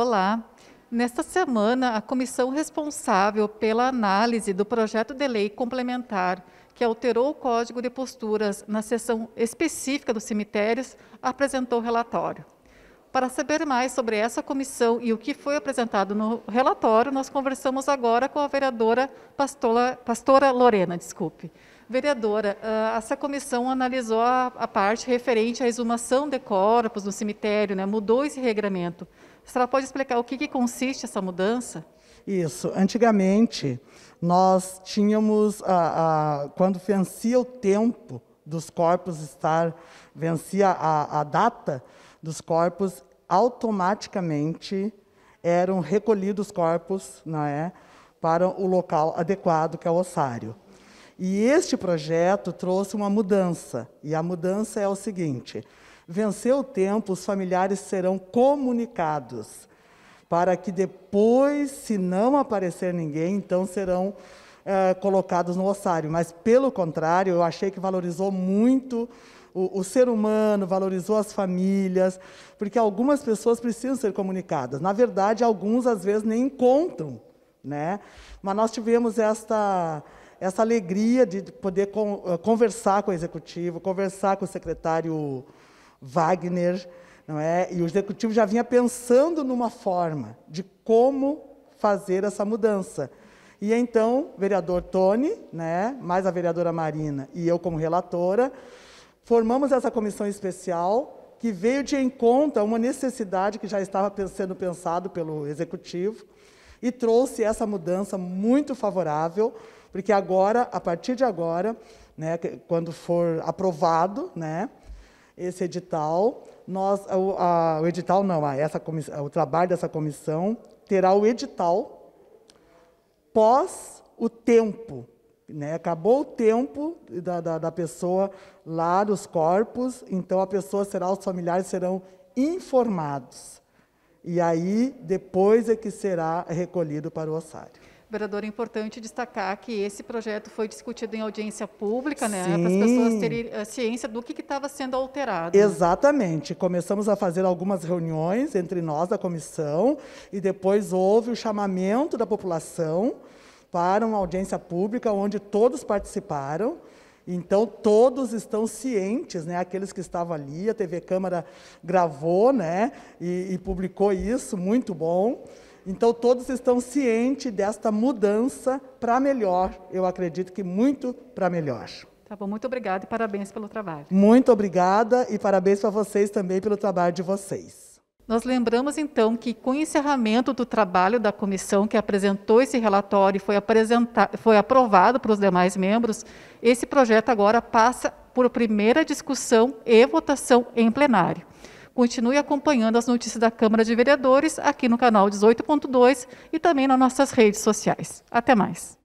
Olá. Nesta semana, a comissão responsável pela análise do projeto de lei complementar que alterou o Código de Posturas na seção específica dos cemitérios apresentou relatório. Para saber mais sobre essa comissão e o que foi apresentado no relatório, nós conversamos agora com a vereadora Pastora, Pastora Lorena, desculpe. Vereadora, ah, essa comissão analisou a, a parte referente à exumação de corpos no cemitério, né? mudou esse regramento. A senhora pode explicar o que, que consiste essa mudança? Isso. Antigamente, nós tínhamos, a, a, quando vencia o tempo dos corpos estar, vencia a, a data dos corpos, automaticamente eram recolhidos os corpos não é, para o local adequado, que é o ossário. E este projeto trouxe uma mudança, e a mudança é o seguinte: Venceu o tempo, os familiares serão comunicados, para que depois, se não aparecer ninguém, então serão é, colocados no ossário. Mas, pelo contrário, eu achei que valorizou muito o, o, ser humano, valorizou as famílias, porque algumas pessoas precisam ser comunicadas. Na verdade, alguns às vezes nem encontram, né? Mas nós tivemos esta essa alegria de poder eh, conversar com o executivo, conversar com o secretário Wagner, não é? E o executivo já vinha pensando numa forma de como fazer essa mudança. E então, vereador Tony, né, mais a vereadora Marina e eu como relatora, formamos essa comissão especial que veio de encontro a uma necessidade que já estava sendo pensado pelo executivo e trouxe essa mudança muito favorável, porque agora, a partir de agora, né, quando for aprovado, né, esse edital, nós, a, o edital não, a, essa comissão, o trabalho dessa comissão terá o edital pós o tempo. Né? Acabou o tempo da, da, da pessoa lá, dos corpos, então a pessoa será, os familiares serão informados. E aí, depois é que será recolhido para o ossário. Vereador, é importante destacar que esse projeto foi discutido em audiência pública, né? Para as pessoas terem a eh, ciência do que estava sendo alterado. Né? Exatamente. Começamos a fazer algumas reuniões entre nós da comissão e depois houve o chamamento da população para uma audiência pública onde todos participaram. Então, todos estão cientes, né? aqueles que estavam ali, a TV Câmara gravou né? e, e publicou isso, muito bom. Então, todos estão cientes desta mudança para melhor, eu acredito que muito para melhor. Tá bom, muito obrigada e parabéns pelo trabalho. Muito obrigada e parabéns para vocês também pelo trabalho de vocês. Nós lembramos então que, com o encerramento do trabalho da comissão que apresentou esse relatório e foi, foi aprovado para os demais membros, esse projeto agora passa por primeira discussão e votação em plenário. Continue acompanhando as notícias da Câmara de Vereadores aqui no canal 18.2 e também nas nossas redes sociais. Até mais.